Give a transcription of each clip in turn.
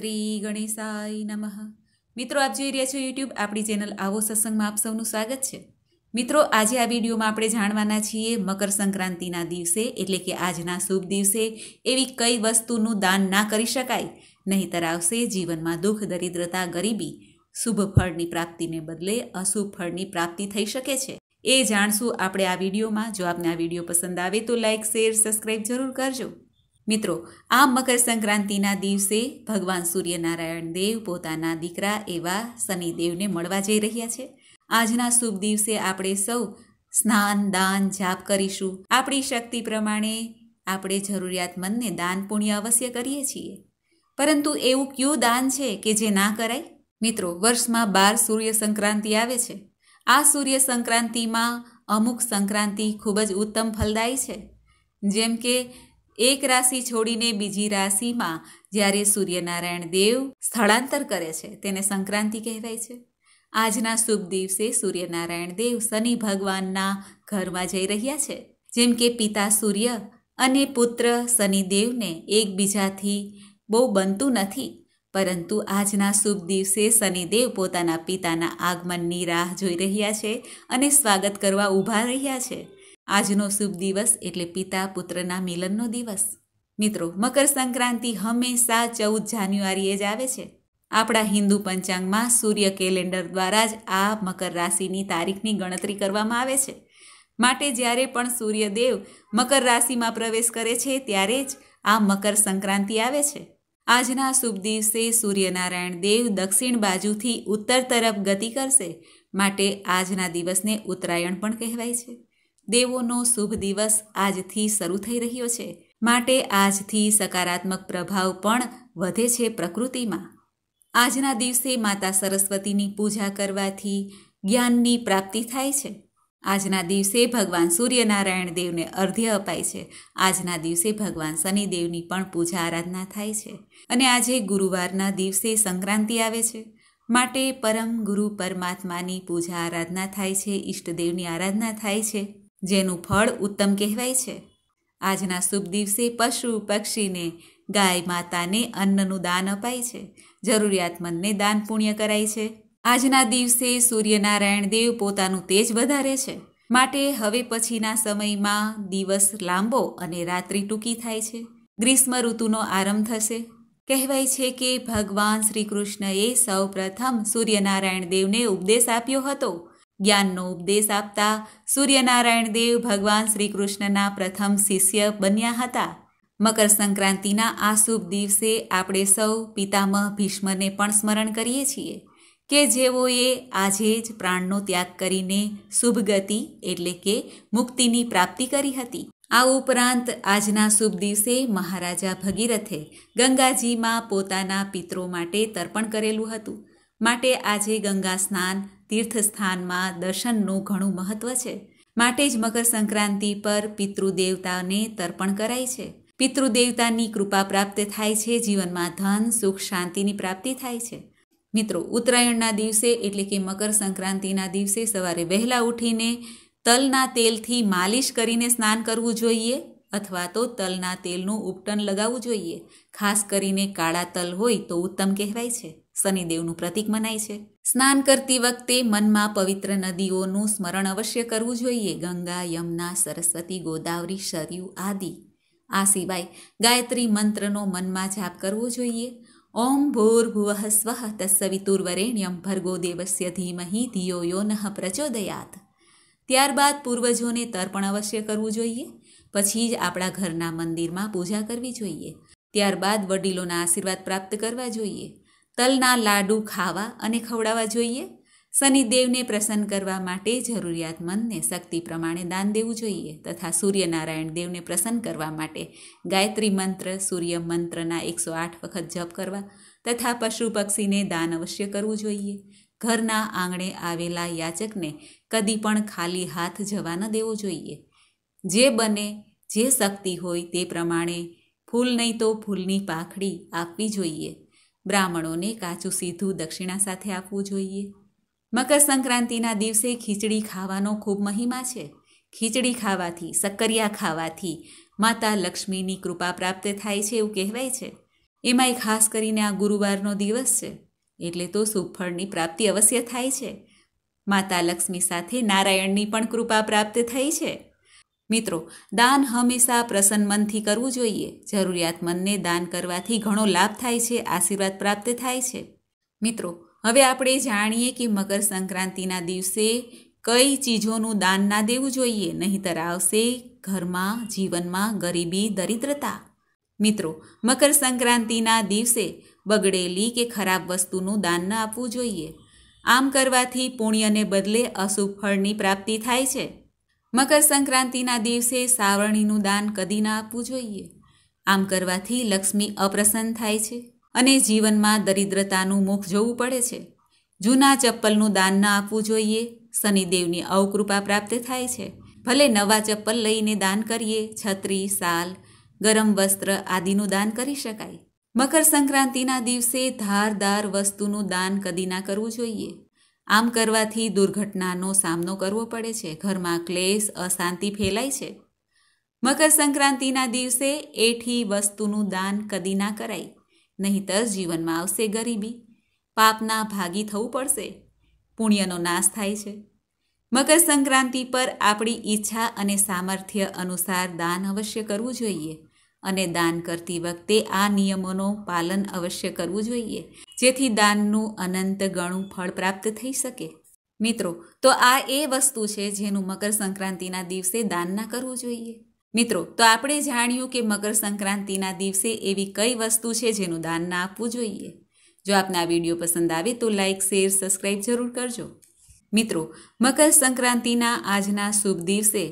શ્રી ગણેશાય નમઃ મિત્રો આપ જોઈ રહ્યા છો યુટ્યુબ આપણી ચેનલ આવો સત્સંગમાં આપ સૌનું સ્વાગત છે મિત્રો આજે આ વિડીયોમાં આપણે જાણવાના છીએ મકર સંક્રાંતિના દિવસે એટલે કે આજના શુભ દિવસે એવી કઈ વસ્તુનું દાન ના કરી શકાય નહીંતર આવશે જીવનમાં દુઃખ દરિદ્રતા ગરીબી શુભ ફળની પ્રાપ્તિને બદલે અશુભ ફળની પ્રાપ્તિ થઈ શકે છે એ જાણશું આપણે આ વિડીયોમાં જો આપને આ વિડીયો પસંદ આવે તો લાઇક શેર સબસ્ક્રાઈબ જરૂર કરજો મિત્રો આ મકર સંક્રાંતિના દિવસે ભગવાન સૂર્યનારાયણ દેવ પોતાના દીકરા એવા શનિદેવને મળવા જઈ રહ્યા છે આજના શુભ દિવસે આપણે સૌ સ્નાન દાન જાપ કરીશું આપણી શક્તિ પ્રમાણે આપણે જરૂરિયાતમંદને દાન પુણ્ય અવશ્ય કરીએ છીએ પરંતુ એવું કયું દાન છે કે જે ના કરાય મિત્રો વર્ષમાં બાર સૂર્ય સંક્રાંતિ આવે છે આ સૂર્ય સંક્રાંતિમાં અમુક સંક્રાંતિ ખૂબ જ ઉત્તમ ફલદાયી છે જેમ કે એક રાશિ છોડીને બીજી રાશિમાં જ્યારે સૂર્યનારાયણ દેવ સ્થળાંતર કરે છે તેને સંક્રાંતિ કહેવાય છે આજના શુભ દિવસે સૂર્યનારાયણ દેવ શનિ ભગવાનના ઘરમાં જઈ રહ્યા છે જેમ કે પિતા સૂર્ય અને પુત્ર શનિદેવને એકબીજાથી બહુ બનતું નથી પરંતુ આજના શુભ દિવસે શનિદેવ પોતાના પિતાના આગમનની રાહ જોઈ રહ્યા છે અને સ્વાગત કરવા ઊભા રહ્યા છે આજનો શુભ દિવસ એટલે પિતા પુત્રના મિલનનો દિવસ મિત્રો મકર સંક્રાંતિ હંમેશા ચૌદ જાન્યુઆરીએ જ આવે છે આપણા હિન્દુ પંચાંગમાં સૂર્ય કેલેન્ડર દ્વારા જ આ મકર રાશિની તારીખની ગણતરી કરવામાં આવે છે માટે જ્યારે પણ સૂર્યદેવ મકર રાશિમાં પ્રવેશ કરે છે ત્યારે જ આ મકર સંક્રાંતિ આવે છે આજના શુભ દિવસે સૂર્યનારાયણ દેવ દક્ષિણ બાજુથી ઉત્તર તરફ ગતિ કરશે માટે આજના દિવસને ઉત્તરાયણ પણ કહેવાય છે દેવોનો શુભ દિવસ આજથી શરૂ થઈ રહ્યો છે માટે આજથી સકારાત્મક પ્રભાવ પણ વધે છે પ્રકૃતિમાં આજના દિવસે માતા સરસ્વતીની પૂજા કરવાથી જ્ઞાનની પ્રાપ્તિ થાય છે આજના દિવસે ભગવાન સૂર્યનારાયણ દેવને અર્ધ્ય અપાય છે આજના દિવસે ભગવાન શનિદેવની પણ પૂજા આરાધના થાય છે અને આજે ગુરુવારના દિવસે સંક્રાંતિ આવે છે માટે પરમ ગુરુ પરમાત્માની પૂજા આરાધના થાય છે ઈષ્ટદેવની આરાધના થાય છે જેનું ફળ ઉત્તમ કહેવાય છે આજના શુભ દિવસે પશુ પક્ષીને ગાય માતાને અન્નનું દાન અપાય છે જરૂરિયાતમંદને દાન પુણ્ય કરાય છે આજના દિવસે સૂર્યનારાયણ દેવ પોતાનું તેજ વધારે છે માટે હવે પછીના સમયમાં દિવસ લાંબો અને રાત્રિ ટૂંકી થાય છે ગ્રીષ્મ ઋતુનો આરંભ થશે કહેવાય છે કે ભગવાન શ્રી કૃષ્ણએ સૌ પ્રથમ સૂર્યનારાયણ દેવને ઉપદેશ આપ્યો હતો જ્ઞાનનો ઉપદેશ આપતા સૂર્યનારાયણ દેવ ભગવાન શ્રી કૃષ્ણના પ્રથમ શિષ્ય બન્યા હતા મકર સંક્રાંતિના આ શુભ દિવસે આપણે સૌ પિતામહ ભીષ્મને પણ સ્મરણ કરીએ છીએ કે જેઓએ આજે જ પ્રાણનો ત્યાગ કરીને શુભ ગતિ એટલે કે મુક્તિની પ્રાપ્તિ કરી હતી આ ઉપરાંત આજના શુભ દિવસે મહારાજા ભગીરથે ગંગાજીમાં પોતાના પિત્રો માટે તર્પણ કરેલું હતું માટે આજે ગંગા સ્નાન તીર્થસ્થાનમાં દર્શનનું ઘણું મહત્વ છે માટે જ મકર સંક્રાંતિ પર પિતૃદેવતાને તર્પણ કરાય છે પિતૃદેવતાની કૃપા પ્રાપ્ત થાય છે જીવનમાં ધન સુખ શાંતિની પ્રાપ્તિ થાય છે મિત્રો ઉત્તરાયણના દિવસે એટલે કે મકર સંક્રાંતિના દિવસે સવારે વહેલા ઉઠીને તલના તેલથી માલિશ કરીને સ્નાન કરવું જોઈએ અથવા તો તલના તેલનું ઉપટન લગાવવું જોઈએ ખાસ કરીને કાળા તલ હોય તો ઉત્તમ કહેવાય છે શનિદેવનું પ્રતીક મનાય છે સ્નાન કરતી વખતે મનમાં પવિત્ર નદીઓનું સ્મરણ અવશ્ય કરવું જોઈએ ગંગા યમુના સરસ્વતી ગોદાવરી શર્યુ આદિ આ સિવાય ગાયત્રી મંત્રનો મનમાં જાપ કરવો જોઈએ ઓમ ભૂર્ભુવઃ સ્વઃ તત્સવિતુર્વરેણ્યમ ભર્ગો દેવસ્ય ધીમહી ધિયો યો નઃ પ્રચોદયાત ત્યારબાદ પૂર્વજોને તર્પણ અવશ્ય કરવું જોઈએ પછી જ આપણા ઘરના મંદિરમાં પૂજા કરવી જોઈએ ત્યારબાદ વડીલોના આશીર્વાદ પ્રાપ્ત કરવા જોઈએ તલના લાડુ ખાવા અને ખવડાવવા જોઈએ શનિદેવને પ્રસન્ન કરવા માટે જરૂરિયાતમંદને શક્તિ પ્રમાણે દાન દેવું જોઈએ તથા સૂર્યનારાયણ દેવને પ્રસન્ન કરવા માટે ગાયત્રી મંત્ર સૂર્ય મંત્રના એકસો આઠ વખત જપ કરવા તથા પશુ પક્ષીને દાન અવશ્ય કરવું જોઈએ ઘરના આંગણે આવેલા યાચકને કદી પણ ખાલી હાથ જવા ન દેવો જોઈએ જે બને જે શક્તિ હોય તે પ્રમાણે ફૂલ નહીં તો ફૂલની પાખડી આપવી જોઈએ બ્રાહ્મણોને કાચું સીધું દક્ષિણા સાથે આપવું જોઈએ મકર સંક્રાંતિના દિવસે ખીચડી ખાવાનો ખૂબ મહિમા છે ખીચડી ખાવાથી સક્કરિયા ખાવાથી માતા લક્ષ્મીની કૃપા પ્રાપ્ત થાય છે એવું કહેવાય છે એમાંય ખાસ કરીને આ ગુરુવારનો દિવસ છે એટલે તો સુફળની પ્રાપ્તિ અવશ્ય થાય છે માતા લક્ષ્મી સાથે નારાયણની પણ કૃપા પ્રાપ્ત થઈ છે મિત્રો દાન હંમેશા પ્રસન્ન મનથી કરવું જોઈએ જરૂરિયાતમંદને દાન કરવાથી ઘણો લાભ થાય છે આશીર્વાદ પ્રાપ્ત થાય છે મિત્રો હવે આપણે જાણીએ કે મકર સંક્રાંતિના દિવસે કઈ ચીજોનું દાન ના દેવું જોઈએ નહીંતર આવશે ઘરમાં જીવનમાં ગરીબી દરિદ્રતા મિત્રો મકર સંક્રાંતિના દિવસે બગડેલી કે ખરાબ વસ્તુનું દાન ન આપવું જોઈએ આમ કરવાથી પુણ્યને બદલે અશુભ ફળની પ્રાપ્તિ થાય છે મકર સંક્રાંતિના દિવસે સાવરણીનું દાન કદી ના આપવું જોઈએ આમ કરવાથી લક્ષ્મી અપ્રસન્ન થાય છે અને જીવનમાં દરિદ્રતાનું મુખ જોવું પડે છે જૂના ચપ્પલનું દાન ન આપવું જોઈએ શનિદેવની અવકૃપા પ્રાપ્ત થાય છે ભલે નવા ચપ્પલ લઈને દાન કરીએ છત્રી સાલ ગરમ વસ્ત્ર આદિનું દાન કરી શકાય મકર સંક્રાંતિના દિવસે ધારદાર વસ્તુનું દાન કદી ના કરવું જોઈએ આમ કરવાથી દુર્ઘટનાનો સામનો કરવો પડે છે ઘરમાં ક્લેશ અશાંતિ ફેલાય છે મકર સંક્રાંતિના દિવસે એઠી વસ્તુનું દાન કદી ના કરાય નહીંતર જીવનમાં આવશે ગરીબી પાપના ભાગી થવું પડશે પુણ્યનો નાશ થાય છે મકર સંક્રાંતિ પર આપણી ઈચ્છા અને સામર્થ્ય અનુસાર દાન અવશ્ય કરવું જોઈએ અને દાન કરતી વખતે આ નિયમોનું પાલન અવશ્ય કરવું જોઈએ જેથી દાનનું અનંત ગણું ફળ પ્રાપ્ત થઈ શકે મિત્રો તો આ એ વસ્તુ છે જેનું મકર સંક્રાંતિના દિવસે દાન ના કરવું જોઈએ મિત્રો તો આપણે જાણ્યું કે મકર સંક્રાંતિના દિવસે એવી કઈ વસ્તુ છે જેનું દાન ના આપવું જોઈએ જો આપને આ વિડીયો પસંદ આવે તો લાઇક શેર સબસ્ક્રાઈબ જરૂર કરજો મિત્રો મકર સંક્રાંતિના આજના શુભ દિવસે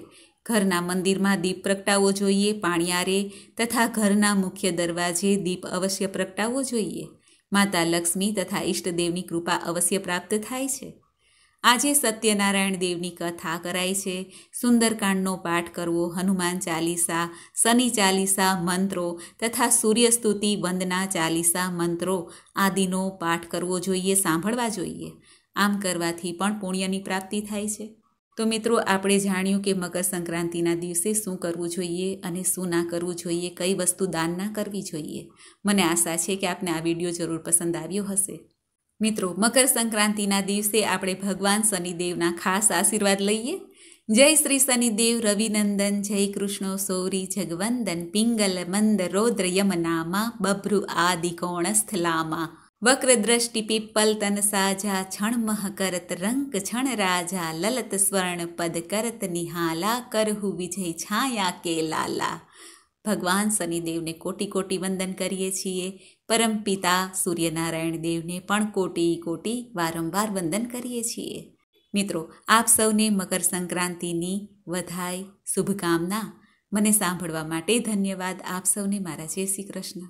ઘરના મંદિરમાં દીપ પ્રગટાવવો જોઈએ પાણિયારે તથા ઘરના મુખ્ય દરવાજે દીપ અવશ્ય પ્રગટાવવો જોઈએ માતા લક્ષ્મી તથા ઈષ્ટદેવની કૃપા અવશ્ય પ્રાપ્ત થાય છે આજે સત્યનારાયણ દેવની કથા કરાય છે સુંદરકાંડનો પાઠ કરવો હનુમાન ચાલીસા શનિ ચાલીસા મંત્રો તથા સૂર્યસ્તુતિ વંદના ચાલીસા મંત્રો આદિનો પાઠ કરવો જોઈએ સાંભળવા જોઈએ આમ કરવાથી પણ પુણ્યની પ્રાપ્તિ થાય છે તો મિત્રો આપણે જાણ્યું કે મકર સંક્રાંતિના દિવસે શું કરવું જોઈએ અને શું ના કરવું જોઈએ કઈ વસ્તુ દાન ના કરવી જોઈએ મને આશા છે કે આપને આ વિડીયો જરૂર પસંદ આવ્યો હશે મિત્રો મકર સંક્રાંતિના દિવસે આપણે ભગવાન શનિદેવના ખાસ આશીર્વાદ લઈએ જય શ્રી શનિદેવ રવિનંદન જય કૃષ્ણ સૌરી જગવંદન પિંગલ મંદ રૌદ્ર યમનામાં બભ્રુ આદિ કોણ સ્થલામાં વક્ર દ્રષ્ટિ પીપલ તન સાજા છણ મહ કરત રંક છણ રાજા લલત સ્વર્ણ પદ કરત નિહાલા કરહુ વિજય છાયા કે લાલા ભગવાન શનિદેવને કોટી કોટી વંદન કરીએ છીએ પરમ પિતા સૂર્યનારાયણ દેવને પણ કોટી કોટી વારંવાર વંદન કરીએ છીએ મિત્રો આપ સૌને મકર સંક્રાંતિની વધાય શુભકામના મને સાંભળવા માટે ધન્યવાદ આપ સૌને મારા જય શ્રી કૃષ્ણ